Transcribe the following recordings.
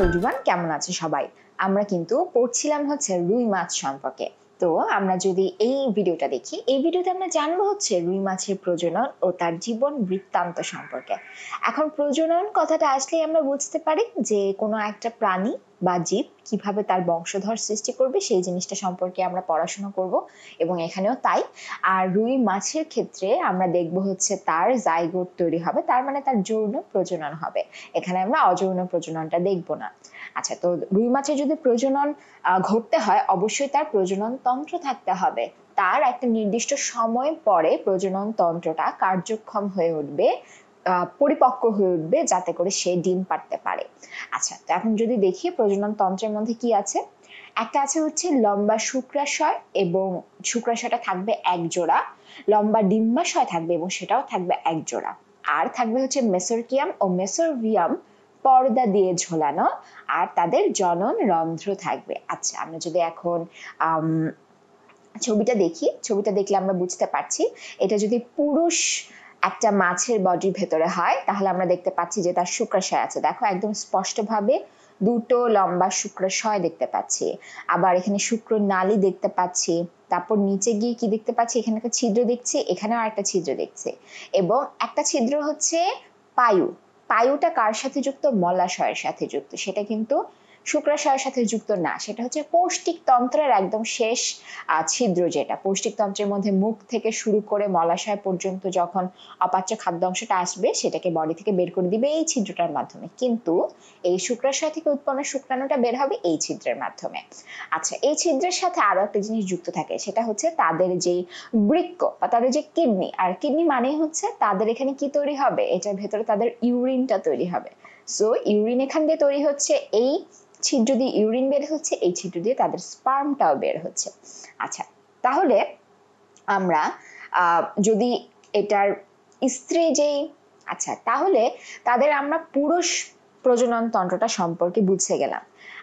everyone কেমন আছে সবাই আমরা কিন্তু পড়ছিলাম হচ্ছে রুই মাছ সম্পর্কে তো আমরা যদি এই ভিডিওটা দেখি এই ভিডিওতে আমরা জানবো হচ্ছে রুই মাছের প্রজনন ও তার জীবন বৃত্তান্ত সম্পর্কে এখন প্রজনন কথাটা আসলে আমরা বুঝতে পারি যে কোনো একটা প্রাণী বা জীব কিভাবে তার বংশধর সৃষ্টি করবে সেই জিনিসটা সম্পর্কে আমরা পড়াশোনা করব এবং এখানেও তাই আর রুই মাছের ক্ষেত্রে আমরা দেখব হচ্ছে তার জাইগোট তৈরি হবে তার মানে তার যৌন প্রজনন হবে এখানে আমরা অযৌন প্রজননটা দেখব না আচ্ছা তো রুই মাছের যদি প্রজনন ঘটতে হয় অবশ্যই তার প্রজনন তন্ত্র থাকতে হবে তার একটা নির্দিষ্ট সময় পরে প্রজনন তন্ত্রটা কার্যক্ষম হয়ে উঠবে পরিপক্ক হয়ে উঠবে যাতে করে সে ডিম পারতে পারে আচ্ছা তো এখন যদি দেখি প্রজনন তন্ত্রের মধ্যে কি আছে একটা আছে হচ্ছে লম্বা শুক্রাশয় এবং শুক্রাশয়টা থাকবে এক জোড়া লম্বা ডিম্বাশয় থাকবে এবং সেটাও থাকবে এক জোড়া আর থাকবে হচ্ছে মেসোরকিয়াম ও মেসোরভিয়াম পর্দা দিয়ে ঝোলানো আর তাদের জনন রন্ধ্র থাকবে আচ্ছা আমরা যদি এখন ছবিটা দেখি ছবিটা দেখলে আমরা বুঝতে পারছি এটা যদি পুরুষ একটা মাছের বডির ভেতরে হয় তাহলে আমরা দেখতে পাচ্ছি যে তার শুক্রাশয় আছে দেখো একদম স্পষ্টভাবে দুটো লম্বা শুক্রাশয় দেখতে পাচ্ছি আবার এখানে শুক্র নালি দেখতে পাচ্ছি তারপর নিচে গিয়ে কি দেখতে পাচ্ছি এখানে একটা ছিদ্র দেখছি এখানেও একটা ছিদ্র দেখছি এবং একটা ছিদ্র হচ্ছে পায়ু পায়ুটা কার সাথে যুক্ত মলাশয়ের সাথে যুক্ত সেটা কিন্তু শুক্রাশয়ের সাথে যুক্ত না সেটা হচ্ছে পৌষ্টিক তন্ত্রের একদম শেষ ছিদ্র যেটা পৌষ্টিক তন্ত্রের মধ্যে মুখ থেকে শুরু করে মলাশয় পর্যন্ত যখন অপাচ্য খাদ্য অংশটা আসবে সেটাকে বডি থেকে বের করে দিবে এই ছিদ্রটার মাধ্যমে কিন্তু এই শুক্রাশয় থেকে উৎপন্ন শুক্রাণুটা বের হবে এই ছিদ্রের মাধ্যমে আচ্ছা এই ছিদ্রের সাথে আরো একটা জিনিস যুক্ত থাকে সেটা হচ্ছে তাদের যে বৃক্ক বা তাদের যে কিডনি আর কিডনি মানে হচ্ছে তাদের এখানে কি তৈরি হবে এটার ভেতরে তাদের ইউরিনটা তৈরি হবে সো ইউরিন এখান দিয়ে তৈরি হচ্ছে এই ছিদ্র দিয়ে ইউরিন বের হচ্ছে এই ছিদ্র দিয়ে তাদের স্পার্মটাও বের হচ্ছে আচ্ছা তাহলে আমরা যদি এটার স্ত্রী যেই আচ্ছা তাহলে তাদের আমরা পুরুষ প্রজনন তন্ত্রটা সম্পর্কে বুঝে গেলাম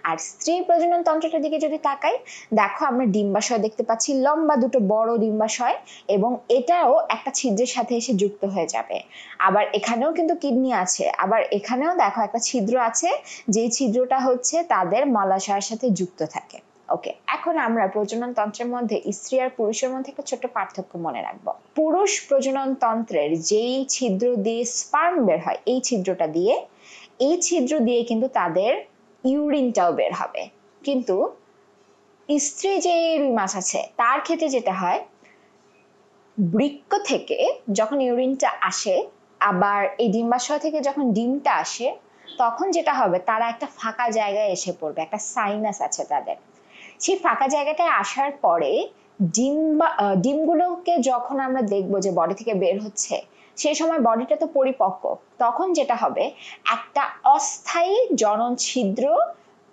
আর স্ত্রী প্রজনন তন্ত্রটার দিকে যদি তাকাই দেখো আমরা ডিম্বাশয় দেখতে পাচ্ছি লম্বা দুটো বড় ডিম্বাশয় এবং এটাও একটা ছিদ্রের সাথে এসে যুক্ত হয়ে যাবে আবার এখানেও কিন্তু কিডনি আছে আবার এখানেও দেখো একটা ছিদ্র আছে যেই ছিদ্রটা হচ্ছে তাদের মলাশয়ের সাথে যুক্ত থাকে ওকে এখন আমরা প্রজনন তন্ত্রের মধ্যে স্ত্রী আর পুরুষের মধ্যে একটা ছোট পার্থক্য মনে রাখবো পুরুষ প্রজনন তন্ত্রের যেই ছিদ্র দিয়ে স্পার্ম বের হয় এই ছিদ্রটা দিয়ে এই ছিদ্র দিয়ে কিন্তু তাদের ইউরিনটাও বের হবে কিন্তু স্ত্রী যে রুই মাছ আছে তার ক্ষেত্রে যেটা হয় বৃক্ক থেকে যখন ইউরিনটা আসে আবার এই ডিম্বাশয় থেকে যখন ডিমটা আসে তখন যেটা হবে তারা একটা ফাঁকা জায়গায় এসে পড়বে একটা সাইনাস আছে তাদের সেই ফাঁকা জায়গাটায় আসার পরে ডিম ডিমগুলোকে যখন আমরা দেখবো যে বডি থেকে বের হচ্ছে সেই সময় বডিটা তো পরিপক্ক তখন যেটা হবে একটা অস্থায়ী জনন ছিদ্র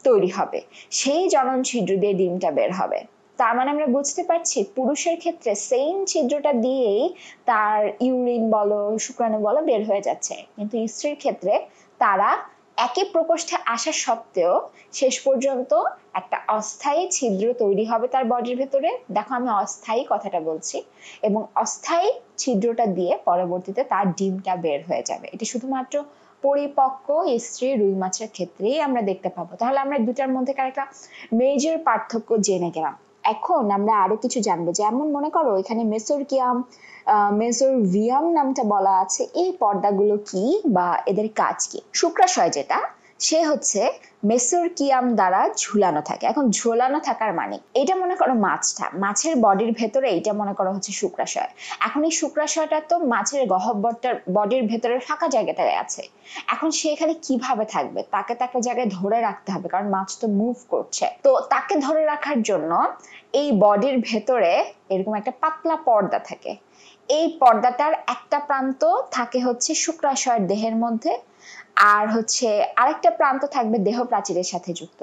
তৈরি হবে সেই জনন ছিদ্র দিয়ে ডিমটা বের হবে তার মানে আমরা বুঝতে পারছি পুরুষের ক্ষেত্রে সেইম ছিদ্রটা দিয়েই তার ইউরিন বলো শুক্রাণু বলো বের হয়ে যাচ্ছে কিন্তু স্ত্রীর ক্ষেত্রে তারা একই প্রকোষ্ঠে আসা সত্ত্বেও শেষ পর্যন্ত একটা অস্থায়ী ছিদ্র তৈরি হবে তার বডির ভেতরে দেখো আমি অস্থায়ী কথাটা বলছি এবং অস্থায়ী ছিদ্রটা দিয়ে পরবর্তীতে তার ডিমটা বের হয়ে যাবে এটি শুধুমাত্র পরিপক্ক স্ত্রী রুই মাছের ক্ষেত্রেই আমরা দেখতে পাবো তাহলে আমরা দুটার মধ্যে একটা মেজর পার্থক্য জেনে গেলাম এখন আমরা আরো কিছু জানবো যেমন মনে করো এখানে মেসোরকিয়াম মেসোরভিয়াম নামটা বলা আছে এই পর্দাগুলো কি বা এদের কাজ কি শুক্রাশয় যেটা সে হচ্ছে মেসোরকিয়াম দ্বারা ঝুলানো থাকে এখন ঝোলানো থাকার মানে এটা মনে করো মাছটা মাছের বডির ভেতরে এটা মনে করো হচ্ছে শুক্রাশয় এখন এই শুক্রাশয়টা তো মাছের গহব্বরটার বডির ভেতরে ফাঁকা জায়গাটায় আছে এখন সে এখানে কিভাবে থাকবে তাকে তাকে জায়গায় ধরে রাখতে হবে কারণ মাছ তো মুভ করছে তো তাকে ধরে রাখার জন্য এই বডির ভেতরে এরকম একটা পাতলা পর্দা থাকে এই পর্দাটার একটা প্রান্ত থাকে হচ্ছে শুক্রাশয়ের দেহের মধ্যে আর হচ্ছে আরেকটা প্রান্ত থাকবে দেহ প্রাচীরের সাথে যুক্ত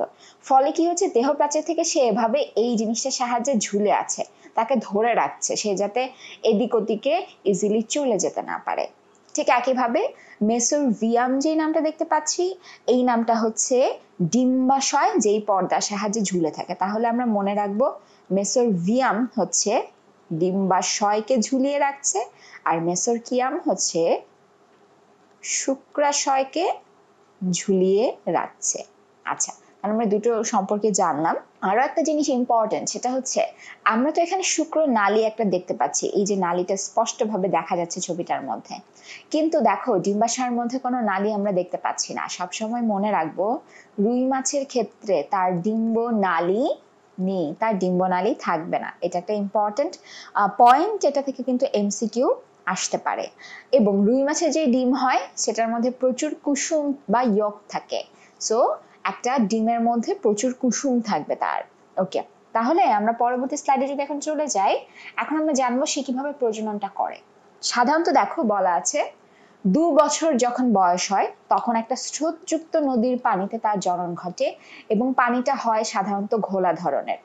ফলে কি হচ্ছে দেহ প্রাচীর থেকে সে এভাবে এই জিনিসটার সাহায্যে ঝুলে আছে তাকে ধরে রাখছে সে যাতে এদিক ওদিকে ইজিলি চলে যেতে না পারে ঠিক একইভাবে মেসুর ভিয়াম যে নামটা দেখতে পাচ্ছি এই নামটা হচ্ছে ডিম্বাশয় যেই পর্দার সাহায্যে ঝুলে থাকে তাহলে আমরা মনে রাখবো মেসোরভিয়াম হচ্ছে ডিম্বাশয়কে ঝুলিয়ে রাখছে আর মেসোরকিয়াম হচ্ছে শুক্রাশয়কে ঝুলিয়ে রাখছে আচ্ছা আমরা দুটো সম্পর্কে জানলাম আরো একটা জিনিস ইম্পর্টেন্ট সেটা হচ্ছে আমরা তো এখানে শুক্র নালী একটা দেখতে পাচ্ছি এই যে নালীটা স্পষ্টভাবে দেখা যাচ্ছে ছবিটার মধ্যে কিন্তু দেখো ডিম্বাশয়ের মধ্যে কোনো নালী আমরা দেখতে পাচ্ছি না সবসময় মনে রাখবো রুই মাছের ক্ষেত্রে তার ডিম্ব নালী নেই তার ডিম্বনালী থাকবে না এটা একটা ইম্পর্টেন্ট পয়েন্ট যেটা থেকে কিন্তু এমসিকিউ আসতে পারে এবং রুই মাছের যে ডিম হয় সেটার মধ্যে প্রচুর কুসুম বা ইয়ক থাকে সো একটা ডিমের মধ্যে প্রচুর কুসুম থাকবে তার ওকে তাহলে আমরা পরবর্তী স্লাইডে যদি এখন চলে যাই এখন আমরা জানবো সে কিভাবে প্রজননটা করে সাধারণত দেখো বলা আছে দু বছর যখন বয়স হয় তখন একটা স্রোতযুক্ত নদীর পানিতে তার জনন ঘটে এবং পানিটা হয় সাধারণত ঘোলা ধরনের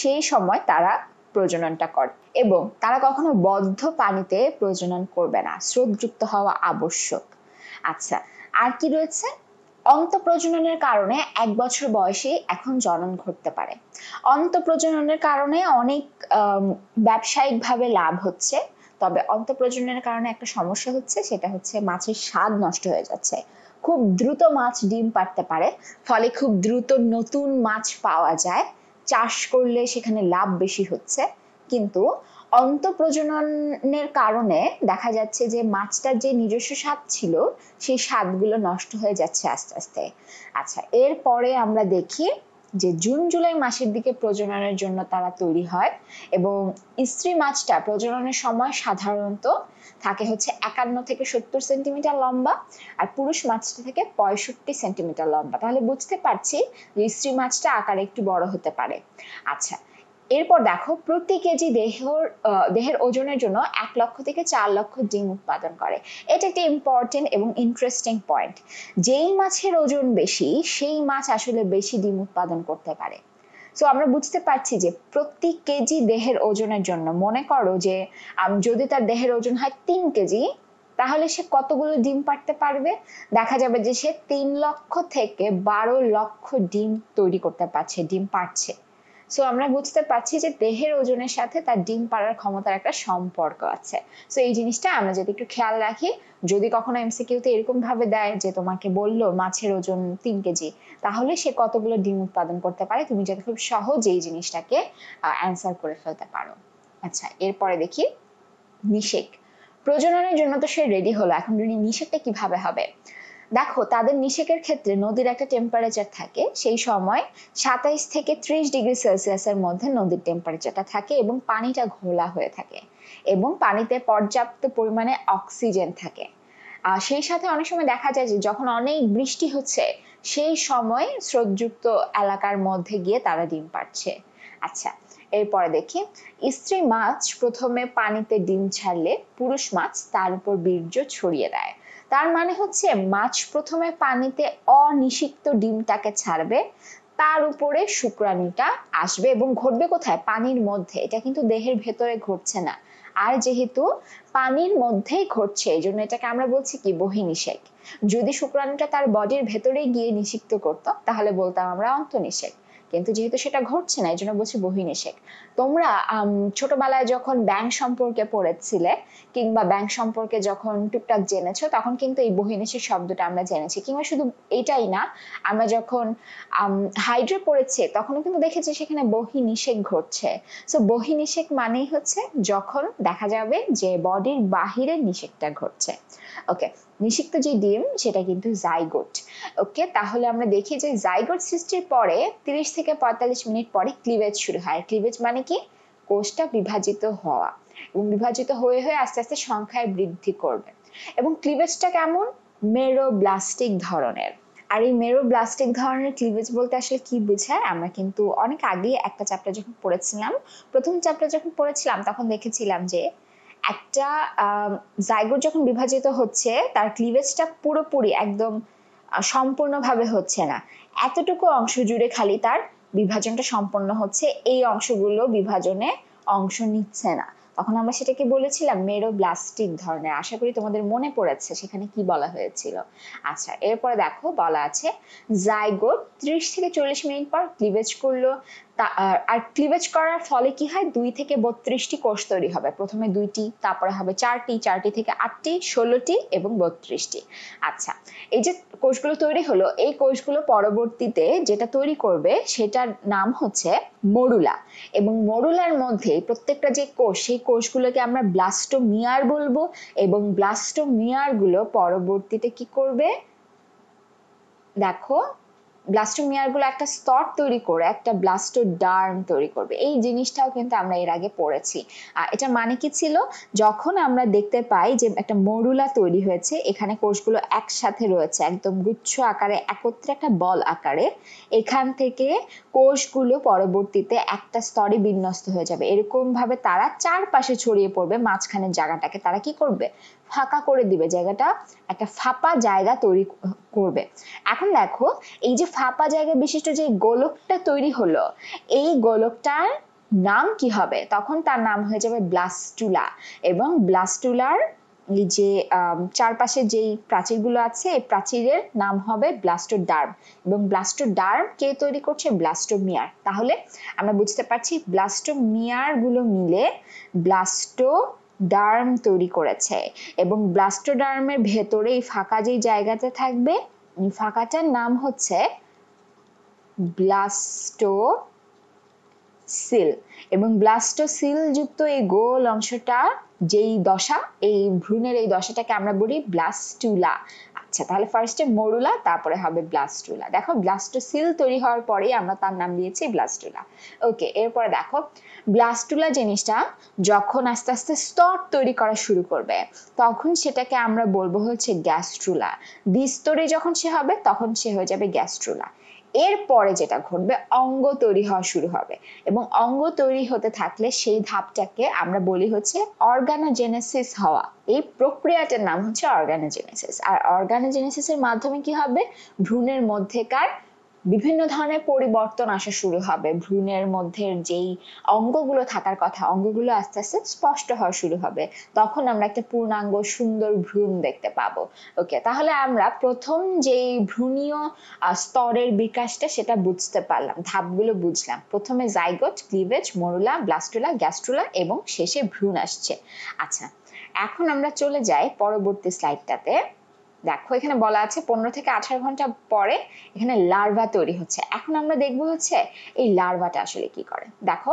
সেই সময় তারা প্রজননটা করে এবং তারা কখনো বদ্ধ পানিতে প্রজনন করবে না স্রোতযুক্ত হওয়া আবশ্যক আচ্ছা আর কি রয়েছে অন্তঃপ্রজননের কারণে এক বছর বয়সে এখন জনন ঘটতে পারে প্রজননের কারণে অনেক ব্যবসায়িকভাবে লাভ হচ্ছে তবে অন্তঃপ্রজননের কারণে একটা সমস্যা হচ্ছে সেটা হচ্ছে মাছের স্বাদ নষ্ট হয়ে যাচ্ছে খুব দ্রুত মাছ ডিম পারতে পারে ফলে খুব দ্রুত নতুন মাছ পাওয়া যায় চাষ করলে সেখানে লাভ বেশি হচ্ছে কিন্তু অন্তঃপ্রজননের কারণে দেখা যাচ্ছে যে মাছটার যে নিজস্ব স্বাদ ছিল সেই স্বাদগুলো নষ্ট হয়ে যাচ্ছে আস্তে আস্তে আচ্ছা এরপরে আমরা দেখি যে জুন জুলাই মাসের দিকে প্রজননের জন্য তারা তৈরি হয় এবং স্ত্রী মাছটা প্রজননের সময় সাধারণত থাকে হচ্ছে একান্ন থেকে সত্তর সেন্টিমিটার লম্বা আর পুরুষ মাছটা থেকে পঁয়ষট্টি সেন্টিমিটার লম্বা তাহলে বুঝতে পারছি যে স্ত্রী মাছটা আকারে একটু বড় হতে পারে আচ্ছা এরপর দেখো প্রতি কেজি দেহর দেহের ওজনের জন্য এক লক্ষ থেকে চার লক্ষ ডিম উৎপাদন করে এটা একটি ইম্পর্টেন্ট এবং ইন্টারেস্টিং পয়েন্ট যেই মাছের ওজন বেশি সেই মাছ আসলে বেশি ডিম উৎপাদন করতে পারে সো আমরা বুঝতে পারছি যে প্রতি কেজি দেহের ওজনের জন্য মনে করো যে যদি তার দেহের ওজন হয় তিন কেজি তাহলে সে কতগুলো ডিম পারতে পারবে দেখা যাবে যে সে তিন লক্ষ থেকে বারো লক্ষ ডিম তৈরি করতে পারছে ডিম পারছে সো আমরা বুঝতে পারছি যে দেহের ওজনের সাথে তার ডিম পাড়ার ক্ষমতার একটা সম্পর্ক আছে সো এই জিনিসটা আমরা যদি একটু খেয়াল রাখি যদি কখনো এমসিকিউতে এরকম ভাবে দেয় যে তোমাকে বললো মাছের ওজন তিন কেজি তাহলে সে কতগুলো ডিম উৎপাদন করতে পারে তুমি যাতে খুব সহজ এই জিনিসটাকে অ্যান্সার করে ফেলতে পারো আচ্ছা এরপরে দেখি নিষেক প্রজননের জন্য তো সে রেডি হলো এখন নিষেকটা কিভাবে হবে দেখো তাদের নিষেকের ক্ষেত্রে নদীর একটা টেম্পারেচার থাকে সেই সময় সাতাইশ থেকে ত্রিশ ডিগ্রি সেলসিয়াসের মধ্যে নদীর টেম্পারেচারটা থাকে এবং পানিটা ঘোলা হয়ে থাকে এবং পানিতে পর্যাপ্ত পরিমাণে অক্সিজেন থাকে আর সেই সাথে অনেক সময় দেখা যায় যে যখন অনেক বৃষ্টি হচ্ছে সেই সময় স্রোতযুক্ত এলাকার মধ্যে গিয়ে তারা ডিম পাচ্ছে আচ্ছা এরপরে দেখি স্ত্রী মাছ প্রথমে পানিতে ডিম ছাড়লে পুরুষ মাছ তার উপর বীর্য ছড়িয়ে দেয় তার মানে হচ্ছে মাছ প্রথমে পানিতে অনিষিক্ত ডিমটাকে ছাড়বে তার উপরে শুক্রাণুটা আসবে এবং ঘটবে কোথায় পানির মধ্যে এটা কিন্তু দেহের ভেতরে ঘটছে না আর যেহেতু পানির মধ্যেই ঘটছে এই জন্য এটাকে আমরা বলছি কি নিষেক যদি শুক্রাণুটা তার বডির ভেতরে গিয়ে নিষিক্ত করত তাহলে বলতাম আমরা নিষেক কিন্তু যেহেতু সেটা ঘটছে না এই জন্য বলছি বহিনিষেক তোমরা ছোটবেলায় যখন ব্যাংক সম্পর্কে পড়েছিলে কিংবা ব্যাংক সম্পর্কে যখন টুকটাক জেনেছো তখন কিন্তু এই বহিনিষেক শব্দটা আমরা জেনেছি কিংবা শুধু এটাই না আমরা যখন হাইড্রে পড়েছি তখন কিন্তু দেখেছি সেখানে বহিনিষেক ঘটছে সো বহিনিষেক মানেই হচ্ছে যখন দেখা যাবে যে বডির বাহিরে নিষেকটা ঘটছে ওকে নিষিক্ত যে ডিম সেটা কিন্তু জাইগোট ওকে তাহলে আমরা দেখি যে জাইগোট সৃষ্টির পরে 30 থেকে 45 মিনিট পরে ক্লিভেজ শুরু হয় ক্লিভেজ মানে কি কোষটা বিভাজিত হওয়া এবং বিভাজিত হয়ে হয়ে আস্তে আস্তে সংখ্যায় বৃদ্ধি করবে এবং ক্লিভেজটা কেমন মেরোব্লাস্টিক ধরনের আর এই মেরোব্লাস্টিক ধরনের ক্লিভেজ বলতে আসলে কি বোঝায় আমরা কিন্তু অনেক আগে একটা চ্যাপ্টার যখন পড়েছিলাম প্রথম চ্যাপ্টার যখন পড়েছিলাম তখন দেখেছিলাম যে একটা জাইগোট যখন বিভাজিত হচ্ছে তার ক্লিভেজটা পুরোপুরি একদম সম্পূর্ণভাবে হচ্ছে না এতটুকু অংশ জুড়ে খালি তার বিভাজনটা সম্পন্ন হচ্ছে এই অংশগুলো বিভাজনে অংশ নিচ্ছে না তখন আমরা সেটাকে বলেছিলাম মেরোব্লাস্টিক ধরনের আশা করি তোমাদের মনে পড়েছে সেখানে কি বলা হয়েছিল আচ্ছা এরপরে দেখো বলা আছে জাইগোট ত্রিশ থেকে চল্লিশ মিনিট পর ক্লিভেজ করলো আর ক্লিভেজ করার ফলে কি হয় দুই থেকে বত্রিশটি কোষ তৈরি হবে প্রথমে দুইটি তারপরে হবে চারটি চারটি থেকে আটটি ষোলোটি এবং বত্রিশটি আচ্ছা এই যে কোষগুলো তৈরি হলো এই কোষগুলো পরবর্তীতে যেটা তৈরি করবে সেটার নাম হচ্ছে মরুলা এবং মরুলার মধ্যে প্রত্যেকটা যে কোষ সেই কোষগুলোকে আমরা ব্লাস্টোমিয়ার বলবো এবং গুলো পরবর্তীতে কি করবে দেখো ব্লাস্টোমিয়ার গুলো একটা স্তর তৈরি করে একটা ব্লাস্টো ডার্ম তৈরি করবে এই জিনিসটাও কিন্তু আমরা এর আগে পড়েছি আর এটা মানে কি ছিল যখন আমরা দেখতে পাই যে একটা মরুলা তৈরি হয়েছে এখানে কোষগুলো একসাথে রয়েছে একদম গুচ্ছ আকারে একত্রে একটা বল আকারে এখান থেকে কোষগুলো পরবর্তীতে একটা স্তরে বিন্যস্ত হয়ে যাবে এরকম ভাবে তারা চারপাশে ছড়িয়ে পড়বে মাঝখানের জায়গাটাকে তারা কি করবে ফাঁকা করে দিবে জায়গাটা একটা ফাঁপা জায়গা তৈরি করবে এখন দেখো এই যে ফাঁপা জায়গা বিশিষ্ট যে গোলকটা তৈরি হলো এই গোলকটার নাম কি হবে তখন তার নাম হয়ে যাবে ব্লাস্টুলা এবং ব্লাস্টুলার এই যে চারপাশে যেই প্রাচীরগুলো আছে এই প্রাচীরের নাম হবে ব্লাস্টোডার্ম এবং ব্লাস্টোডার্ম কে তৈরি করছে ব্লাস্টোমিয়ার তাহলে আমরা বুঝতে পারছি ব্লাস্টোমিয়ার গুলো মিলে ব্লাস্টো ডার্ম তৈরি করেছে এবং ব্লাস্টোডার্মের ভেতরে এই ফাঁকা যে জায়গাতে থাকবে ফাঁকাটার নাম হচ্ছে ব্লাস্টো সিল এবং ব্লাস্টো সিল যুক্ত এই গোল অংশটা যেই দশা এই ভ্রূণের এই দশাটাকে আমরা বলি ব্লাস্টুলা আচ্ছা তাহলে ফার্স্টে মরুলা তারপরে হবে ব্লাস্টুলা দেখো ব্লাস্টোসিল তৈরি হওয়ার পরেই আমরা তার নাম দিয়েছি ব্লাস্টুলা ওকে এরপরে দেখো ব্লাস্টুলা জিনিসটা যখন আস্তে আস্তে স্তর তৈরি করা শুরু করবে তখন সেটাকে আমরা বলবো হচ্ছে গ্যাস্ট্রুলা দ্বিস্তরে যখন সে হবে তখন সে হয়ে যাবে গ্যাস্ট্রুলা এরপরে যেটা ঘটবে অঙ্গ তৈরি হওয়া শুরু হবে এবং অঙ্গ তৈরি হতে থাকলে সেই ধাপটাকে আমরা বলি হচ্ছে অর্গানোজেনেসিস হওয়া এই প্রক্রিয়াটার নাম হচ্ছে অর্গানোজেনেসিস আর এর মাধ্যমে কি হবে ভ্রূণের মধ্যেকার বিভিন্ন ধরনের পরিবর্তন আসা শুরু হবে ভ্রূণের মধ্যে যেই অঙ্গগুলো থাকার কথা অঙ্গগুলো আস্তে আস্তে স্পষ্ট হওয়া শুরু হবে তখন আমরা একটা পূর্ণাঙ্গ সুন্দর ভ্রূণ দেখতে পাবো ওকে তাহলে আমরা প্রথম যেই ভ্রূণীয় স্তরের বিকাশটা সেটা বুঝতে পারলাম ধাপগুলো বুঝলাম প্রথমে zygote cleavage morula blastula gastrula এবং শেষে ভ্রূণ আসছে আচ্ছা এখন আমরা চলে যাই পরবর্তী স্লাইডটাতে দেখো এখানে বলা আছে পনেরো থেকে আঠারো ঘন্টা পরে এখানে লার্ভা তৈরি হচ্ছে এখন আমরা দেখবো হচ্ছে এই লার্ভাটা আসলে কি করে দেখো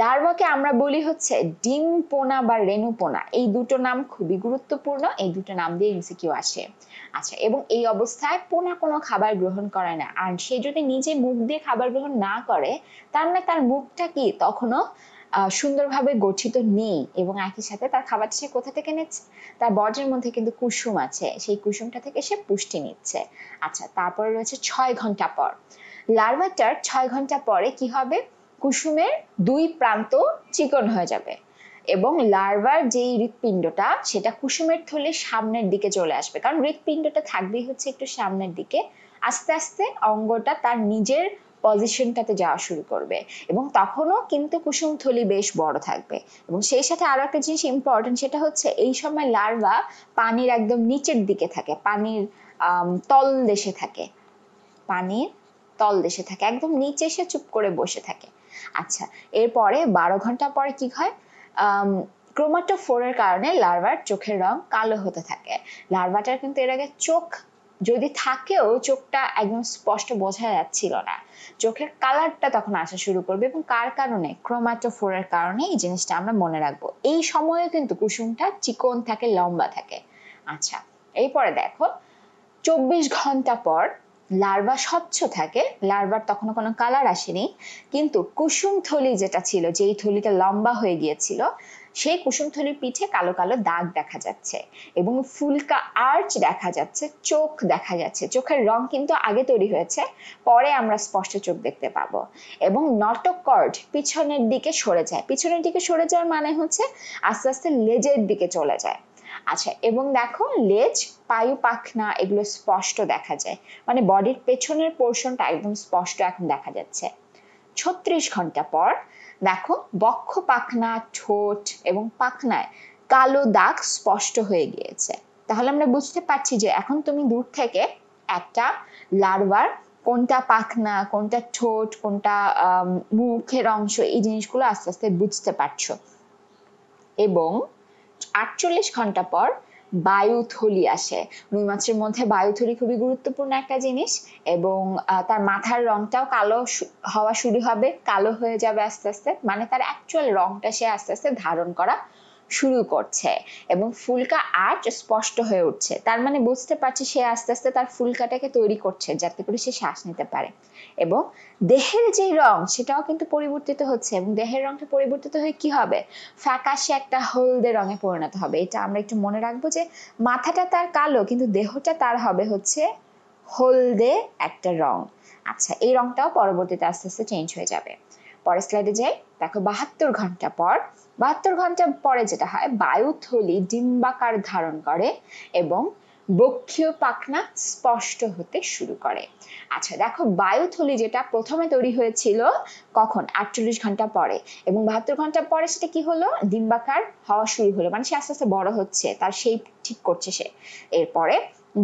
লার্ভাকে আমরা বলি হচ্ছে ডিম পোনা বা রেণুপোনা এই দুটো নাম খুবই গুরুত্বপূর্ণ এই দুটো নাম দিয়ে এমসি এমসিকিউ আসে আচ্ছা এবং এই অবস্থায় পোনা কোনো খাবার গ্রহণ করে না আর সে যদি নিজে মুখ দিয়ে খাবার গ্রহণ না করে তার মানে তার মুখটা কি তখনও সুন্দরভাবে গঠিত নেই এবং একই সাথে তার খাবার সে কোথা থেকে নিচ্ছে তার বর্জ্যের মধ্যে কিন্তু কুসুম আছে সেই কুসুমটা থেকে সে পুষ্টি নিচ্ছে আচ্ছা তারপরে রয়েছে ছয় ঘন্টা পর লার্ভাটার ছয় ঘন্টা পরে কি হবে কুসুমের দুই প্রান্ত চিকন হয়ে যাবে এবং লার্ভার যে হৃৎপিণ্ডটা সেটা কুসুমের থলে সামনের দিকে চলে আসবে কারণ হৃৎপিণ্ডটা থাকবেই হচ্ছে একটু সামনের দিকে আস্তে আস্তে অঙ্গটা তার নিজের পজিশনটাতে যাওয়া শুরু করবে এবং তখনও কিন্তু কুসুমথলি বেশ বড় থাকবে এবং সেই সাথে আরো একটা জিনিস ইম্পর্টেন্ট সেটা হচ্ছে এই সময় লার্ভা পানির একদম নিচের দিকে থাকে পানির তল দেশে থাকে পানির তল দেশে থাকে একদম নিচে এসে চুপ করে বসে থাকে আচ্ছা এরপরে বারো ঘন্টা পরে কি হয় ফোরের কারণে লার্ভার চোখের রং কালো হতে থাকে লার্ভাটার কিন্তু এর আগে চোখ যদি থাকেও চোখটা একদম স্পষ্ট বোঝা যাচ্ছিল না চোখের কালারটা তখন আসা শুরু করবে এবং কার কারণে ক্রোমাটোফোরের কারণে এই জিনিসটা আমরা মনে রাখবো এই সময়ে কিন্তু কুসুমটা চিকন থাকে লম্বা থাকে আচ্ছা এরপরে দেখো চব্বিশ ঘন্টা পর লার্ভা স্বচ্ছ থাকে লার্ভার তখনও কোনো কালার আসেনি কিন্তু কুসুম থলি যেটা ছিল যেই থলিটা লম্বা হয়ে গিয়েছিল সেই কুসুমথলির পিঠে কালো কালো দাগ দেখা যাচ্ছে এবং ফুলকা আর্চ দেখা যাচ্ছে চোখ দেখা যাচ্ছে চোখের রং কিন্তু আগে তৈরি হয়েছে পরে আমরা স্পষ্ট চোখ দেখতে পাবো এবং নটকর্ড পিছনের দিকে সরে যায় পিছনের দিকে সরে যাওয়ার মানে হচ্ছে আস্তে আস্তে লেজের দিকে চলে যায় আচ্ছা এবং দেখো লেজ পায়ু পাখনা এগুলো স্পষ্ট দেখা যায় মানে বডির পেছনের পোর্শনটা একদম স্পষ্ট এখন দেখা যাচ্ছে ছত্রিশ ঘন্টা পর দেখো বক্ষ পাখনা ঠোঁট এবং পাখনায় কালো দাগ স্পষ্ট হয়ে গিয়েছে তাহলে আমরা বুঝতে পারছি যে এখন তুমি দূর থেকে একটা লার্ভার কোনটা পাখনা কোনটা ঠোঁট কোনটা মুখের অংশ এই জিনিসগুলো আস্তে আস্তে বুঝতে পারছো এবং আটচল্লিশ ঘন্টা পর বায়ুথলি আসে রুই মাছের মধ্যে বায়ুথলি খুবই গুরুত্বপূর্ণ একটা জিনিস এবং তার মাথার রংটাও কালো হওয়া শুরু হবে কালো হয়ে যাবে আস্তে আস্তে মানে তার অ্যাকচুয়াল রংটা সে আস্তে আস্তে ধারণ করা শুরু করছে এবং ফুলকা আর্ট স্পষ্ট হয়ে উঠছে তার মানে বুঝতে পারছে সে আস্তে আস্তে তার ফুলকাটাকে তৈরি করছে যাতে করে সে শ্বাস নিতে পারে এবং দেহের যে রং সেটাও কিন্তু পরিবর্তিত হচ্ছে এবং দেহের রংটা পরিবর্তিত হয়ে কি হবে ফ্যাকাশে একটা হলদে রঙে পরিণত হবে এটা আমরা একটু মনে রাখবো যে মাথাটা তার কালো কিন্তু দেহটা তার হবে হচ্ছে হলদে একটা রং আচ্ছা এই রংটাও পরবর্তীতে আস্তে আস্তে চেঞ্জ হয়ে যাবে পরের স্লাইডে যাই দেখো বাহাত্তর ঘন্টা পর বাহাত্তর ঘন্টা পরে যেটা হয় বায়ুথলি ডিম্বাকার ধারণ করে এবং বক্ষীয় পাখনা স্পষ্ট হতে শুরু করে আচ্ছা দেখো বায়ুথলি যেটা প্রথমে তৈরি হয়েছিল কখন আটচল্লিশ ঘন্টা পরে এবং বাহাত্তর ঘন্টা পরে সেটা কি হলো ডিম্বাকার হওয়া শুরু হলো মানে সে আস্তে আস্তে বড় হচ্ছে তার সেই ঠিক করছে সে এরপরে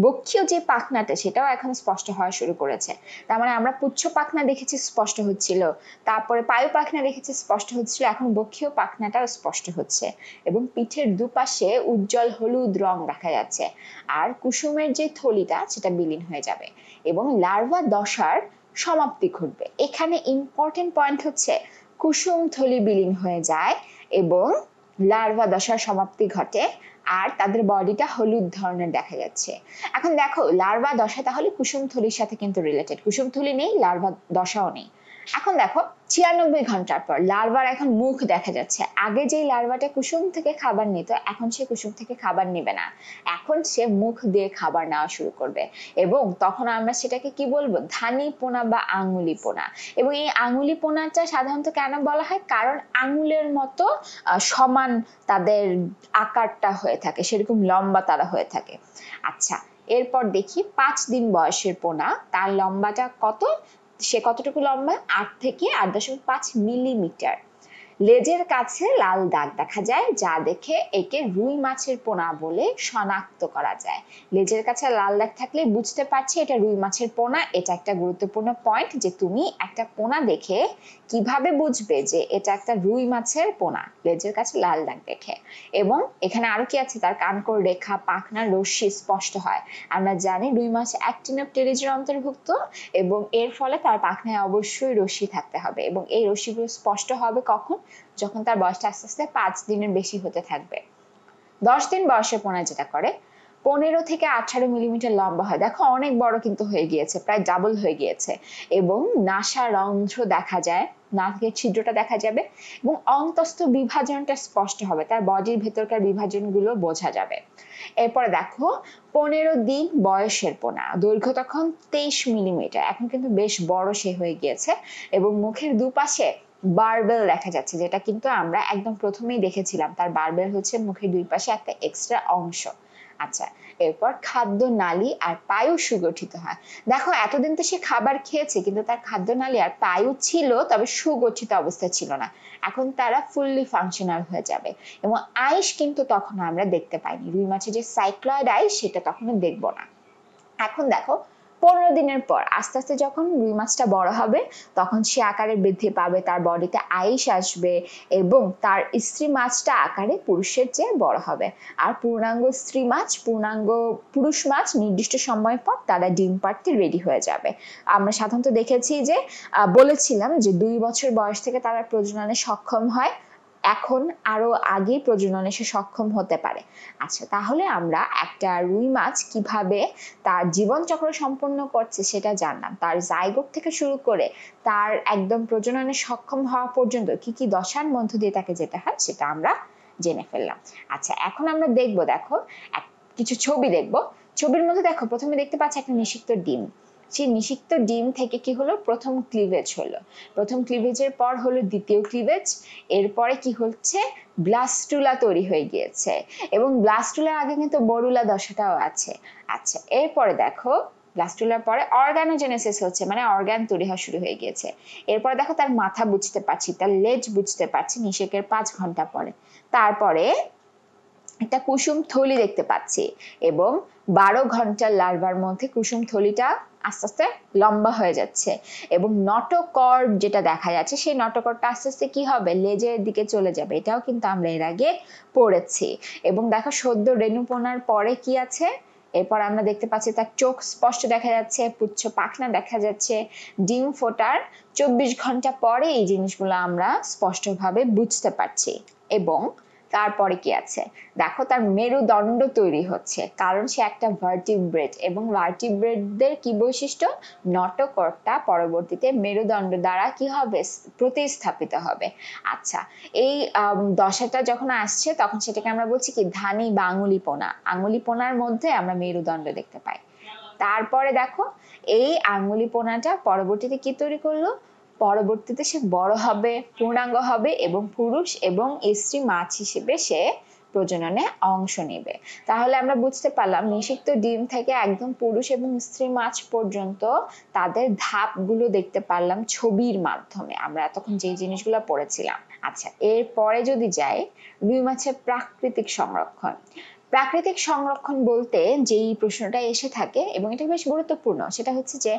বক্ষীয় যে পাখনাটা সেটাও এখন স্পষ্ট হওয়া শুরু করেছে তার মানে আমরা পুচ্ছ পাখনা দেখেছি স্পষ্ট হচ্ছিল তারপরে পায়ু পাখনা দেখেছি স্পষ্ট হচ্ছিল এখন বক্ষীয় পাখনাটাও স্পষ্ট হচ্ছে এবং পিঠের দুপাশে উজ্জ্বল হলুদ রং দেখা যাচ্ছে আর কুসুমের যে থলিটা সেটা বিলীন হয়ে যাবে এবং লার্ভা দশার সমাপ্তি ঘটবে এখানে ইম্পর্টেন্ট পয়েন্ট হচ্ছে কুসুম থলি বিলীন হয়ে যায় এবং লার্ভা দশার সমাপ্তি ঘটে আর তাদের বডিটা হলুদ ধরনের দেখা যাচ্ছে এখন দেখো লার্ভা দশা তাহলে কুসুমথলির সাথে কিন্তু রিলেটেড কুসুমথলি নেই লার্ভা দশাও নেই এখন দেখো ছিয়ানব্বই ঘন্টার পর লার্ভার এখন মুখ দেখা যাচ্ছে আগে যেই লার্ভাটা কুসুম থেকে খাবার নিত এখন সে কুসুম থেকে খাবার নিবে না এখন সে মুখ দিয়ে খাবার নেওয়া শুরু করবে এবং তখন আমরা সেটাকে কি বলবো ধানি পোনা বা আঙুলি পোনা এবং এই আঙুলি পোনাটা সাধারণত কেন বলা হয় কারণ আঙুলের মতো সমান তাদের আকারটা হয়ে থাকে সেরকম লম্বা তারা হয়ে থাকে আচ্ছা এরপর দেখি পাঁচ দিন বয়সের পোনা তার লম্বাটা কত সে কতটুকু লম্বা আট থেকে আট দশমিক পাঁচ মিলিমিটার লেজের কাছে লাল দাগ দেখা যায় যা দেখে একে রুই মাছের পোনা বলে শনাক্ত করা যায় লেজের কাছে লাল দাগ থাকলে বুঝতে পারছি এটা রুই মাছের পোনা এটা একটা গুরুত্বপূর্ণ পয়েন্ট যে তুমি একটা পোনা দেখে কিভাবে বুঝবে যে এটা একটা রুই মাছের পোনা লেজের কাছে লাল দাগ দেখে এবং এখানে আরো কি আছে তার কানকর রেখা পাখনা রশ্মি স্পষ্ট হয় আমরা জানি রুই মাছ অ্যাক্টিনপ টেরিজের অন্তর্ভুক্ত এবং এর ফলে তার পাখনায় অবশ্যই রশ্মি থাকতে হবে এবং এই রশ্মিগুলো স্পষ্ট হবে কখন যখন তার বয়সটা আস্তে আস্তে পাঁচ দিনের বেশি হতে থাকবে দশ দিন বয়সে পোনা যেটা করে পনেরো থেকে আঠারো মিলিমিটার লম্বা হয় দেখো অনেক বড় কিন্তু হয়ে গিয়েছে প্রায় ডাবল হয়ে গিয়েছে এবং নাসা রন্ধ্র দেখা যায় নাকের ছিদ্রটা দেখা যাবে এবং অন্তস্থ বিভাজনটা স্পষ্ট হবে তার বডির ভেতরকার বিভাজনগুলো বোঝা যাবে এরপরে দেখো পনেরো দিন বয়সের পোনা দৈর্ঘ্য তখন তেইশ মিলিমিটার এখন কিন্তু বেশ বড় সে হয়ে গিয়েছে এবং মুখের দুপাশে বারবেল দেখা যাচ্ছে যেটা কিন্তু আমরা একদম প্রথমেই দেখেছিলাম তার বারবেল হচ্ছে মুখের দুই পাশে একটা এক্সট্রা অংশ আচ্ছা এরপর খাদ্য নালী আর পায়ু সুগঠিত হয় দেখো এতদিন তো সে খাবার খেয়েছে কিন্তু তার খাদ্য নালী আর পায়ু ছিল তবে সুগঠিত অবস্থা ছিল না এখন তারা ফুললি ফাংশনাল হয়ে যাবে এবং আইস কিন্তু তখন আমরা দেখতে পাইনি রুই মাছের যে সাইক্লয়েড আইস সেটা তখন দেখবো না এখন দেখো পনেরো দিনের পর আস্তে আস্তে যখন রুই মাছটা বড় হবে তখন সে আকারে বৃদ্ধি পাবে তার বডিতে আইস আসবে এবং তার স্ত্রী মাছটা আকারে পুরুষের চেয়ে বড় হবে আর পূর্ণাঙ্গ স্ত্রী মাছ পূর্ণাঙ্গ পুরুষ মাছ নির্দিষ্ট সময় পর তারা ডিম পাড়তে রেডি হয়ে যাবে আমরা সাধারণত দেখেছি যে বলেছিলাম যে দুই বছর বয়স থেকে তারা প্রজননে সক্ষম হয় এখন আরো আগে প্রজননে সে সক্ষম হতে পারে আচ্ছা তাহলে আমরা একটা রুই মাছ কিভাবে তার জীবনচক্র সম্পন্ন করছে সেটা জানলাম তার জাইগোট থেকে শুরু করে তার একদম প্রজননে সক্ষম হওয়া পর্যন্ত কি কি দশার মধ্য দিয়ে তাকে যেতে হয় সেটা আমরা জেনে ফেললাম আচ্ছা এখন আমরা দেখব দেখো কিছু ছবি দেখব ছবির মধ্যে দেখো প্রথমে দেখতে পাচ্ছি একটা নিষিক্ত ডিম সেই নিষিক্ত ডিম থেকে কি হলো প্রথম ক্লিভেজ হলো প্রথম ক্লিভেজের পর হলো দ্বিতীয় ক্লিভেজ এরপরে কি হচ্ছে ব্লাস্টুলা তৈরি হয়ে গিয়েছে এবং ব্লাস্টুলার আগে কিন্তু বড়ুলা দশাটাও আছে আচ্ছা এরপরে দেখো ব্লাস্টুলার পরে অর্গানোজেনেসিস হচ্ছে মানে অর্গান তৈরি হওয়া শুরু হয়ে গিয়েছে এরপর দেখো তার মাথা বুঝতে পারছি তার লেজ বুঝতে পারছি নিষেকের পাঁচ ঘন্টা পরে তারপরে একটা কুসুম থলি দেখতে পাচ্ছি এবং বারো ঘন্টার লার্ভার মধ্যে কুসুম থলিটা আস্তে আস্তে লম্বা হয়ে যাচ্ছে এবং নটকর যেটা দেখা যাচ্ছে সেই নটকরটা আস্তে আস্তে কি হবে লেজের দিকে চলে যাবে এটাও কিন্তু আমরা এর আগে পড়েছি এবং দেখো সদ্য রেণুপোনার পরে কি আছে এরপর আমরা দেখতে পাচ্ছি তার চোখ স্পষ্ট দেখা যাচ্ছে পুচ্ছ পাখনা দেখা যাচ্ছে ডিম ফোটার চব্বিশ ঘন্টা পরে এই জিনিসগুলো আমরা স্পষ্টভাবে বুঝতে পারছি এবং তারপরে কি আছে দেখো তার মেরুদণ্ড তৈরি হচ্ছে কারণ সে একটা ভার্টিব্রেট এবং ভার্টিব্রেটদের কি বৈশিষ্ট্য নটকর্তা পরবর্তীতে মেরুদণ্ড দ্বারা কি হবে প্রতিস্থাপিত হবে আচ্ছা এই দশাটা যখন আসছে তখন সেটাকে আমরা বলছি কি ধানি বা আঙুলি পোনা আঙুলি পোনার মধ্যে আমরা মেরুদণ্ড দেখতে পাই তারপরে দেখো এই আঙ্গুলি পোনাটা পরবর্তীতে কি তৈরি করলো পরবর্তীতে সে বড় হবে পূর্ণাঙ্গ হবে এবং পুরুষ এবং স্ত্রী মাছ হিসেবে সে প্রজননে অংশ নেবে তাহলে আমরা বুঝতে পারলাম নিষিক্ত ডিম থেকে একদম পুরুষ এবং স্ত্রী মাছ পর্যন্ত তাদের ধাপগুলো দেখতে পারলাম ছবির মাধ্যমে আমরা এতক্ষণ যে জিনিসগুলো পড়েছিলাম আচ্ছা এরপরে যদি যাই রুই মাছের প্রাকৃতিক সংরক্ষণ প্রাকৃতিক সংরক্ষণ বলতে যেই প্রশ্নটা এসে থাকে এবং এটা বেশ গুরুত্বপূর্ণ সেটা হচ্ছে যে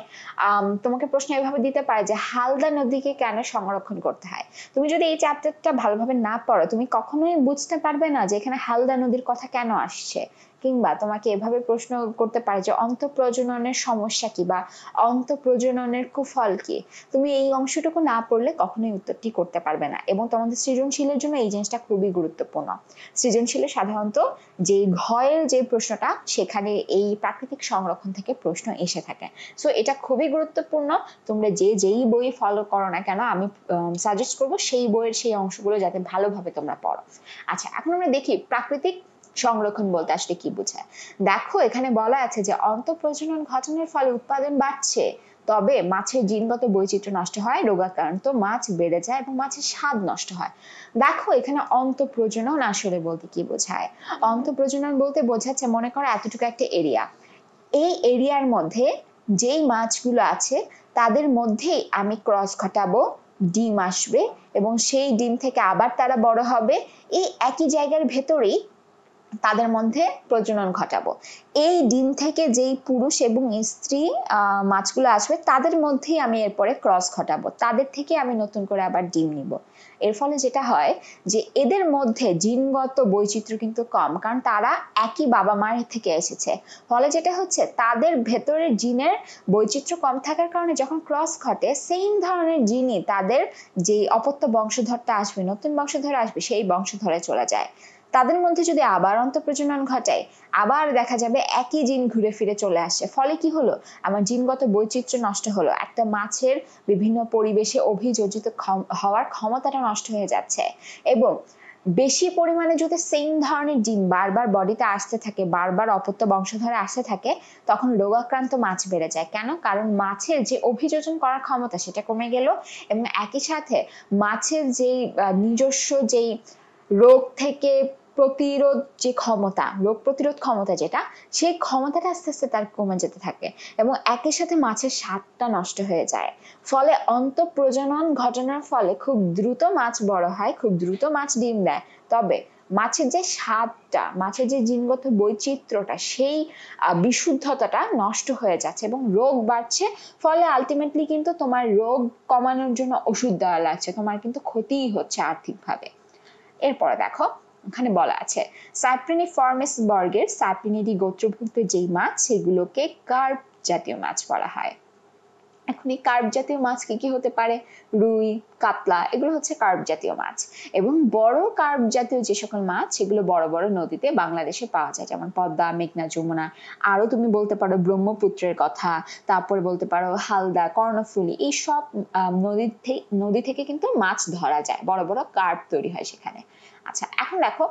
তোমাকে প্রশ্ন এভাবে দিতে পারে যে হালদা নদীকে কেন সংরক্ষণ করতে হয় তুমি যদি এই চ্যাপ্টারটা ভালোভাবে না পড়ো তুমি কখনোই বুঝতে পারবে না যে এখানে হালদা নদীর কথা কেন আসছে কিংবা তোমাকে এভাবে প্রশ্ন করতে পারে যে অন্ত প্রজননের সমস্যা কি বা অন্ত প্রজননের কুফল কি তুমি এই অংশটুকু না পড়লে কখনোই উত্তরটি করতে পারবে না এবং তোমাদের সৃজনশীলের জন্য এই জিনিসটা খুবই গুরুত্বপূর্ণ সৃজনশীলের সাধারণত যে ঘয়ের যে প্রশ্নটা সেখানে এই প্রাকৃতিক সংরক্ষণ থেকে প্রশ্ন এসে থাকে সো এটা খুবই গুরুত্বপূর্ণ তোমরা যে যেই বই ফলো করো না কেন আমি সাজেস্ট করব সেই বইয়ের সেই অংশগুলো যাতে ভালোভাবে তোমরা পড়ো আচ্ছা এখন আমরা দেখি প্রাকৃতিক সংরক্ষণ বলতে আসলে কি বোঝায় দেখো এখানে বলা আছে যে অন্তঃপ্রজনন ঘটনার ফলে উৎপাদন বাড়ছে তবে মাছের জিনগত বৈচিত্র্য নষ্ট হয় রোগাক্রান্ত মাছ বেড়ে যায় এবং মাছের স্বাদ নষ্ট হয় দেখো এখানে অন্তঃপ্রজনন আসলে বলতে কি বোঝায় অন্তঃপ্রজনন বলতে বোঝাচ্ছে মনে করো এতটুকু একটা এরিয়া এই এরিয়ার মধ্যে যেই মাছগুলো আছে তাদের মধ্যেই আমি ক্রস ঘটাবো ডিম আসবে এবং সেই ডিম থেকে আবার তারা বড় হবে এই একই জায়গার ভেতরেই তাদের মধ্যে প্রজনন ঘটাবো এই ডিম থেকে যেই পুরুষ এবং স্ত্রী মাছগুলো আসবে তাদের মধ্যেই আমি এরপরে ক্রস ঘটাবো তাদের থেকে আমি নতুন করে আবার ডিম নিব এর ফলে যেটা হয় যে এদের মধ্যে জিনগত বৈচিত্র্য কিন্তু কম কারণ তারা একই বাবা মায়ের থেকে এসেছে ফলে যেটা হচ্ছে তাদের ভেতরের জিনের বৈচিত্র্য কম থাকার কারণে যখন ক্রস ঘটে সেম ধরনের জিনই তাদের যে অপত্য বংশধরটা আসবে নতুন বংশধর আসবে সেই বংশধরে চলে যায় তাদের মধ্যে যদি আবার অন্তঃপ্রজনন ঘটায় আবার দেখা যাবে একই জিন ঘুরে ফিরে চলে আসে ফলে কি হলো আমার জিনগত বৈচিত্র্য নষ্ট হলো একটা মাছের বিভিন্ন পরিবেশে অভিযোজিত হওয়ার ক্ষমতাটা নষ্ট হয়ে যাচ্ছে এবং বেশি পরিমাণে যদি সেম ধরনের জিন বারবার বডিতে আসতে থাকে বারবার অপত্য বংশধরে আসতে থাকে তখন রোগাক্রান্ত মাছ বেড়ে যায় কেন কারণ মাছের যে অভিযোজন করার ক্ষমতা সেটা কমে গেল এবং একই সাথে মাছের যেই নিজস্ব যেই রোগ থেকে প্রতিরোধ যে ক্ষমতা রোগ প্রতিরোধ ক্ষমতা যেটা সেই ক্ষমতাটা আস্তে আস্তে তার কমে যেতে থাকে এবং একই সাথে মাছের স্বাদটা নষ্ট হয়ে যায় ফলে অন্ত প্রজনন ঘটনার ফলে খুব দ্রুত মাছ বড় হয় খুব দ্রুত মাছ ডিম দেয় তবে মাছের যে স্বাদটা মাছের যে জিনগত বৈচিত্র্যটা সেই বিশুদ্ধতাটা নষ্ট হয়ে যাচ্ছে এবং রোগ বাড়ছে ফলে আলটিমেটলি কিন্তু তোমার রোগ কমানোর জন্য ওষুধ দেওয়া লাগছে তোমার কিন্তু ক্ষতিই হচ্ছে আর্থিকভাবে এরপরে দেখো ওখানে বলা আছে সাইপ্রিনি ফর্মেস বর্গের সাইপ্রিনিডি গোত্রভুক্ত যেই মাছ সেগুলোকে কার্প জাতীয় মাছ বলা হয় এখন এই কার্ব জাতীয় মাছ কি কি হতে পারে রুই কাতলা এগুলো হচ্ছে কার্ব জাতীয় মাছ এবং বড় কার্ব জাতীয় যে সকল মাছ সেগুলো বড় বড় নদীতে বাংলাদেশে পাওয়া যায় যেমন পদ্মা মেঘনা যমুনা আরো তুমি বলতে পারো ব্রহ্মপুত্রের কথা তারপরে বলতে পারো হালদা কর্ণফুলি এই সব নদী থেকে নদী থেকে কিন্তু মাছ ধরা যায় বড় বড় কার্প তৈরি হয় সেখানে আচ্ছা এখন দেখো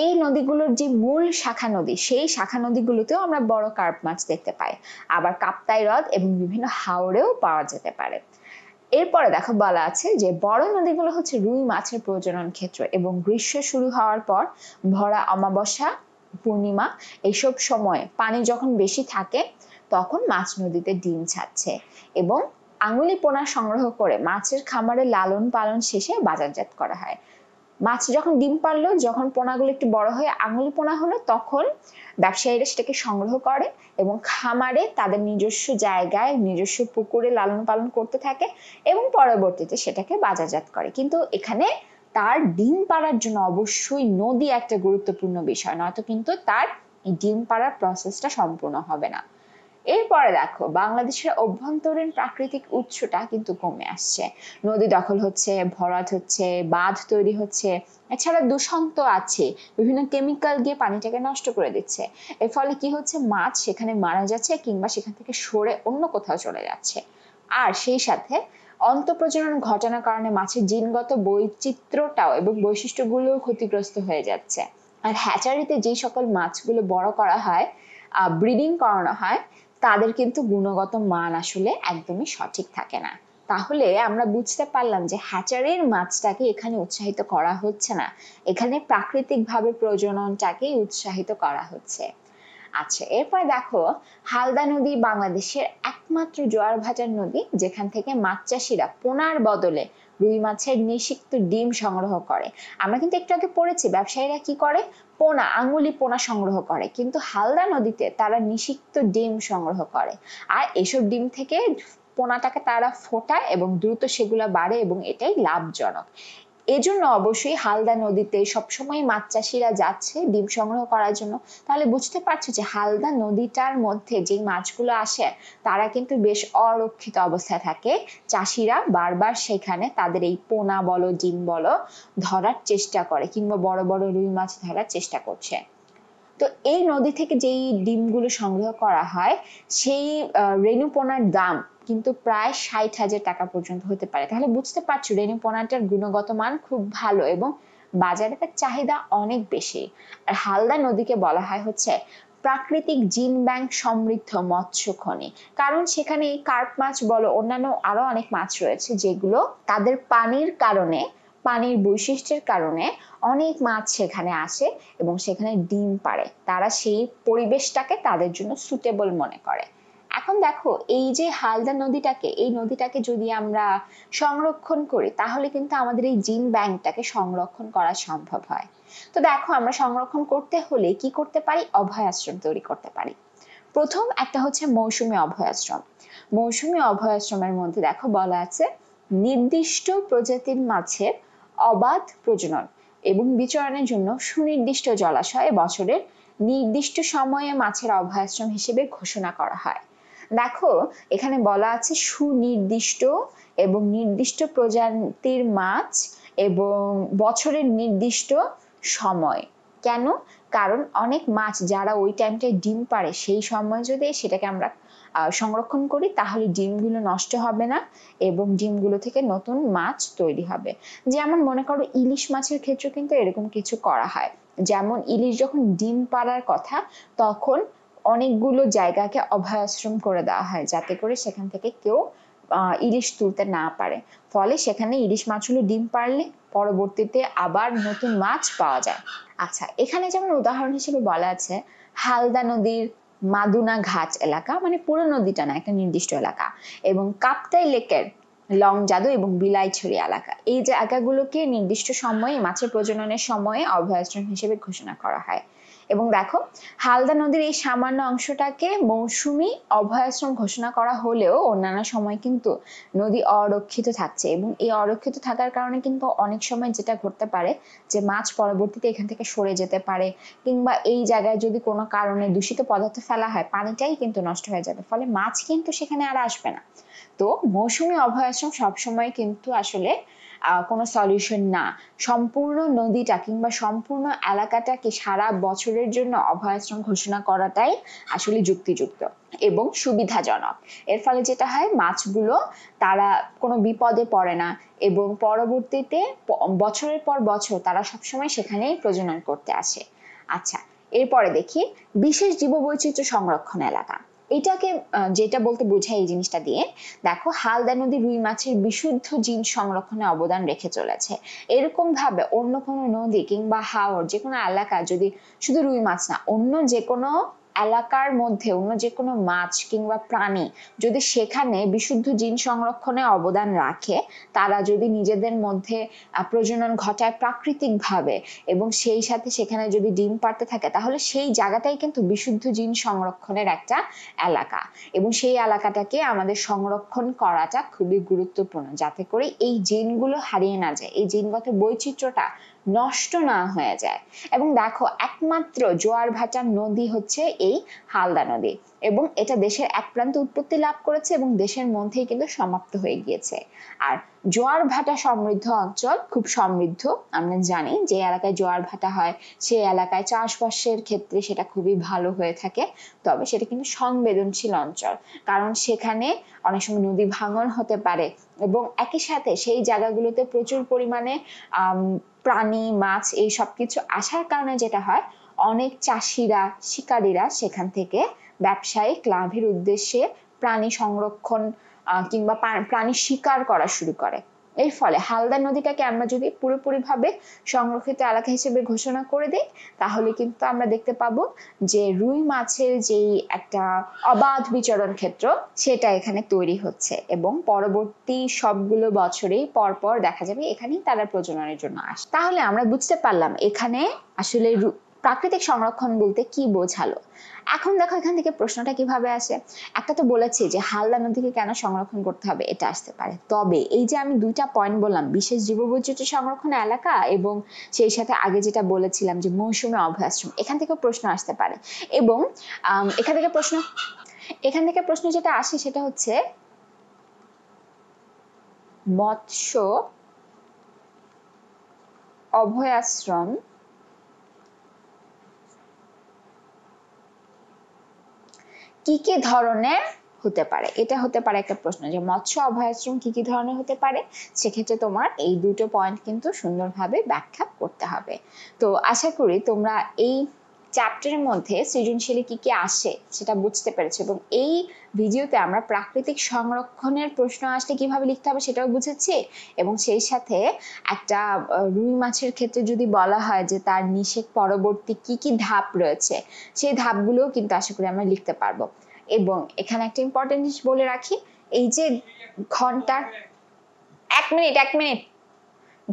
এই নদীগুলোর যে মূল শাখা নদী সেই শাখা নদীগুলোতেও আমরা বড় কার্প মাছ দেখতে পাই আবার কাপ্তাই হ্রদ এবং বিভিন্ন হাওরেও পাওয়া যেতে পারে এরপরে দেখো বলা আছে যে বড় নদীগুলো হচ্ছে রুই মাছের প্রজনন ক্ষেত্র এবং গ্রীষ্ম শুরু হওয়ার পর ভরা অমাবস্যা পূর্ণিমা এইসব সময়ে পানি যখন বেশি থাকে তখন মাছ নদীতে ডিম ছাড়ছে এবং আঙুলি পোনা সংগ্রহ করে মাছের খামারে লালন পালন শেষে বাজারজাত করা হয় মাছ যখন ডিম পারলো যখন পোনাগুলো একটু বড় হয়ে আঙুল পোনা হলো তখন ব্যবসায়ীরা সেটাকে সংগ্রহ করে এবং খামারে তাদের নিজস্ব জায়গায় নিজস্ব পুকুরে লালন পালন করতে থাকে এবং পরবর্তীতে সেটাকে বাজারজাত করে কিন্তু এখানে তার ডিম পাড়ার জন্য অবশ্যই নদী একটা গুরুত্বপূর্ণ বিষয় নয়তো কিন্তু তার এই ডিম পাড়ার প্রসেসটা সম্পূর্ণ হবে না এরপরে দেখো বাংলাদেশের অভ্যন্তরীণ প্রাকৃতিক উৎসটা কিন্তু কমে আসছে নদী দখল হচ্ছে ভরাট হচ্ছে বাঁধ তৈরি হচ্ছে এছাড়া দূষণ তো আছে বিভিন্ন কেমিক্যাল দিয়ে পানিটাকে নষ্ট করে দিচ্ছে এর ফলে কি হচ্ছে মাছ সেখানে মারা যাচ্ছে কিংবা সেখান থেকে সরে অন্য কোথাও চলে যাচ্ছে আর সেই সাথে অন্তঃপ্রজনন ঘটনার কারণে মাছের জিনগত বৈচিত্র্যটাও এবং বৈশিষ্ট্যগুলোও ক্ষতিগ্রস্ত হয়ে যাচ্ছে আর হ্যাচারিতে যে সকল মাছগুলো বড় করা হয় ব্রিডিং করানো হয় তাদের কিন্তু গুণগত মান আসলে একদমই সঠিক থাকে না তাহলে আমরা বুঝতে পারলাম যে হ্যাচারির মাছটাকে এখানে উৎসাহিত করা হচ্ছে না এখানে প্রাকৃতিকভাবে প্রজননটাকেই উৎসাহিত করা হচ্ছে আচ্ছা এরপর দেখো হালদা নদী বাংলাদেশের একমাত্র জোয়ার ভাটার নদী যেখান থেকে মাছ চাষিরা পোনার বদলে রুই মাছের নিষিক্ত ডিম সংগ্রহ করে আমরা কিন্তু একটু আগে পড়েছি ব্যবসায়ীরা কি করে পোনা আঙুলি পোনা সংগ্রহ করে কিন্তু হালদা নদীতে তারা নিষিক্ত ডিম সংগ্রহ করে আর এসব ডিম থেকে পোনাটাকে তারা ফোটায় এবং দ্রুত সেগুলো বাড়ে এবং এটাই লাভজনক এজন্য অবশ্যই হালদা নদীতে সবসময় মাছ চাষিরা যাচ্ছে ডিম সংগ্রহ করার জন্য তাহলে বুঝতে পারছো যে হালদা নদীটার মধ্যে যে মাছগুলো আসে তারা কিন্তু বেশ অরক্ষিত অবস্থায় থাকে চাষিরা বারবার সেখানে তাদের এই পোনা বলো ডিম বলো ধরার চেষ্টা করে কিংবা বড় বড় রুই মাছ ধরার চেষ্টা করছে তো এই নদী থেকে যেই ডিমগুলো সংগ্রহ করা হয় সেই রেণুপোনার দাম কিন্তু প্রায় ষাট হাজার টাকা পর্যন্ত হতে পারে তাহলে বুঝতে পারছো পোনাটার গুণগত মান খুব ভালো এবং বাজারে তার চাহিদা অনেক বেশি আর হালদা নদীকে বলা হয় হচ্ছে প্রাকৃতিক জিন ব্যাংক সমৃদ্ধ মৎস্য খনি কারণ সেখানে কার্প মাছ বলো অন্যান্য আরো অনেক মাছ রয়েছে যেগুলো তাদের পানির কারণে পানির বৈশিষ্ট্যের কারণে অনেক মাছ সেখানে আসে এবং সেখানে ডিম পারে তারা সেই পরিবেশটাকে তাদের জন্য সুটেবল মনে করে এখন দেখো এই যে হালদা নদীটাকে এই নদীটাকে যদি আমরা সংরক্ষণ করি তাহলে কিন্তু আমাদের এই জিন ব্যাংকটাকে সংরক্ষণ করা সম্ভব হয় তো দেখো আমরা সংরক্ষণ করতে হলে কি করতে পারি অভয়াশ্রম তৈরি করতে পারি প্রথম একটা হচ্ছে মৌসুমি অভয়াশ্রম মৌসুমি অভয়াশ্রমের মধ্যে দেখো বলা আছে নির্দিষ্ট প্রজাতির মাছের অবাধ প্রজনন এবং বিচরণের জন্য সুনির্দিষ্ট জলাশয়ে বছরের নির্দিষ্ট সময়ে মাছের অভয়াশ্রম হিসেবে ঘোষণা করা হয় দেখো এখানে বলা আছে সুনির্দিষ্ট এবং নির্দিষ্ট প্রজাতির মাছ এবং বছরের নির্দিষ্ট সময় কেন কারণ অনেক মাছ যারা ওই টাইমটায় ডিম পারে সেই সময় যদি সেটাকে আমরা সংরক্ষণ করি তাহলে ডিমগুলো নষ্ট হবে না এবং ডিমগুলো থেকে নতুন মাছ তৈরি হবে যেমন মনে করো ইলিশ মাছের ক্ষেত্রে কিন্তু এরকম কিছু করা হয় যেমন ইলিশ যখন ডিম পাড়ার কথা তখন অনেকগুলো জায়গাকে অভয়াশ্রম করে দেওয়া হয় যাতে করে সেখান থেকে কেউ ইলিশ তুলতে না পারে ফলে সেখানে ইলিশ মাছগুলো ডিম পারলে পরবর্তীতে আবার নতুন মাছ পাওয়া যায় আচ্ছা এখানে যেমন উদাহরণ হিসেবে বলা আছে হালদা নদীর মাদুনা ঘাট এলাকা মানে পুরো নদীটা না একটা নির্দিষ্ট এলাকা এবং কাপ্তাই লেকের লং জাদু এবং বিলাইছড়ি এলাকা এই জায়গাগুলোকে নির্দিষ্ট সময়ে মাছের প্রজননের সময়ে অভয়াশ্রম হিসেবে ঘোষণা করা হয় এবং দেখো হালদা নদীর এই সামান্য অংশটাকে মৌসুমি অভয়াশ্রম ঘোষণা করা হলেও অন্যান্য সময় কিন্তু নদী অরক্ষিত থাকছে এবং এই অরক্ষিত থাকার কারণে কিন্তু অনেক সময় যেটা ঘটতে পারে যে মাছ পরবর্তীতে এখান থেকে সরে যেতে পারে কিংবা এই জায়গায় যদি কোনো কারণে দূষিত পদার্থ ফেলা হয় পানিটাই কিন্তু নষ্ট হয়ে যাবে ফলে মাছ কিন্তু সেখানে আর আসবে না তো মৌসুমি অভয়াশ্রম সবসময় কিন্তু আসলে কোনো সলিউশন না সম্পূর্ণ নদীটা কিংবা সম্পূর্ণ এলাকাটাকে সারা বছরের জন্য অভয়াশ্রম ঘোষণা করাটাই আসলে যুক্তিযুক্ত এবং সুবিধাজনক এর ফলে যেটা হয় মাছগুলো তারা কোনো বিপদে পড়ে না এবং পরবর্তীতে বছরের পর বছর তারা সবসময় সেখানেই প্রজনন করতে আসে আচ্ছা এরপরে দেখি বিশেষ জীববৈচিত্র্য সংরক্ষণ এলাকা এটাকে যেটা বলতে বোঝায় এই জিনিসটা দিয়ে দেখো হালদা নদী রুই মাছের বিশুদ্ধ জিন সংরক্ষণে অবদান রেখে চলেছে এরকম ভাবে অন্য কোনো নদী কিংবা হাওর যে কোনো এলাকা যদি শুধু রুই মাছ না অন্য যে কোনো এলাকার মধ্যে অন্য যে কোনো মাছ কিংবা প্রাণী যদি সেখানে বিশুদ্ধ জিন সংরক্ষণে অবদান রাখে তারা যদি নিজেদের মধ্যে প্রজনন ঘটায় প্রাকৃতিকভাবে এবং সেই সাথে সেখানে যদি ডিম পারতে থাকে তাহলে সেই জায়গাটাই কিন্তু বিশুদ্ধ জিন সংরক্ষণের একটা এলাকা এবং সেই এলাকাটাকে আমাদের সংরক্ষণ করাটা খুবই গুরুত্বপূর্ণ যাতে করে এই জিনগুলো হারিয়ে না যায় এই জিনগত বৈচিত্র্যটা নষ্ট না হয়ে যায় এবং দেখো একমাত্র জোয়ার ভাটার নদী হচ্ছে এই হালদা নদী এবং এটা দেশের এক প্রান্ত উৎপত্তি লাভ করেছে এবং দেশের মধ্যেই কিন্তু সমাপ্ত হয়ে গিয়েছে আর জোয়ার ভাটা সমৃদ্ধ অঞ্চল খুব সমৃদ্ধ আমরা জানি যে এলাকায় জোয়ার ভাটা হয় সেই এলাকায় চাষবাসের ক্ষেত্রে সেটা খুবই ভালো হয়ে থাকে তবে সেটা কিন্তু সংবেদনশীল অঞ্চল কারণ সেখানে অনেক সময় নদী ভাঙন হতে পারে এবং একই সাথে সেই জায়গাগুলোতে প্রচুর পরিমাণে আহ প্রাণী মাছ এই সব কিছু আসার কারণে যেটা হয় অনেক চাষিরা শিকারীরা সেখান থেকে ব্যবসায়িক লাভের উদ্দেশ্যে প্রাণী সংরক্ষণ কিংবা প্রাণী শিকার করা শুরু করে এর ফলে হালদা নদীটাকে আমরা যদি পুরোপুরিভাবে সংরক্ষিত এলাকা হিসেবে ঘোষণা করে দিই তাহলে কিন্তু আমরা দেখতে পাবো যে রুই মাছের যেই একটা অবাধ বিচরণ ক্ষেত্র সেটা এখানে তৈরি হচ্ছে এবং পরবর্তী সবগুলো বছরেই পরপর দেখা যাবে এখানেই তারা প্রজননের জন্য আসে তাহলে আমরা বুঝতে পারলাম এখানে আসলে প্রাকৃতিক সংরক্ষণ বলতে কি বোঝালো এখন দেখো এখান থেকে প্রশ্নটা কিভাবে আসে একটা তো বলেছি যে হালদা নদীকে কেন সংরক্ষণ করতে হবে এটা আসতে পারে তবে এই যে আমি দুইটা পয়েন্ট বললাম বিশেষ জীববৈচিত্র্য সংরক্ষণ এলাকা এবং সেই সাথে আগে যেটা বলেছিলাম যে মৌসুমী অভয়াশ্রম এখান থেকে প্রশ্ন আসতে পারে এবং এখান থেকে প্রশ্ন এখান থেকে প্রশ্ন যেটা আসে সেটা হচ্ছে মৎস্য অভয়াশ্রম কি কি ধরনের হতে পারে এটা হতে পারে একটা প্রশ্ন যে মৎস্য অভয়াশ্রম কি কি ধরনের হতে পারে সেক্ষেত্রে তোমার এই দুটো পয়েন্ট কিন্তু সুন্দরভাবে ব্যাখ্যা করতে হবে তো আশা করি তোমরা এই চ্যাপ্টারের মধ্যে সৃজনশীল কি কি আসে সেটা বুঝতে পেরেছে এবং এই ভিডিওতে আমরা প্রাকৃতিক সংরক্ষণের প্রশ্ন আসলে কিভাবে লিখতে হবে সেটাও বুঝেছি এবং সেই সাথে একটা রুই মাছের ক্ষেত্রে যদি বলা হয় যে তার নিষেক পরবর্তী কি কি ধাপ রয়েছে সেই ধাপগুলোও কিন্তু আশা করি আমরা লিখতে পারবো এবং এখানে একটা ইম্পর্টেন্ট জিনিস বলে রাখি এই যে ঘন্টার এক মিনিট এক মিনিট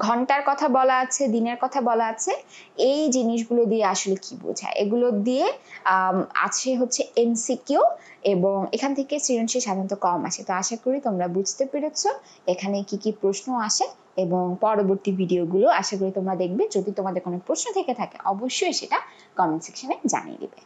ঘন্টার কথা বলা আছে দিনের কথা বলা আছে এই জিনিসগুলো দিয়ে আসলে কি বোঝায় এগুলো দিয়ে আছে হচ্ছে এমসিকিউ এবং এখান থেকে সৃজনশীল সাধারণত কম আসে তো আশা করি তোমরা বুঝতে পেরেছ এখানে কি কি প্রশ্ন আসে এবং পরবর্তী ভিডিওগুলো আশা করি তোমরা দেখবে যদি তোমাদের কোনো প্রশ্ন থেকে থাকে অবশ্যই সেটা কমেন্ট সেকশনে জানিয়ে দিবে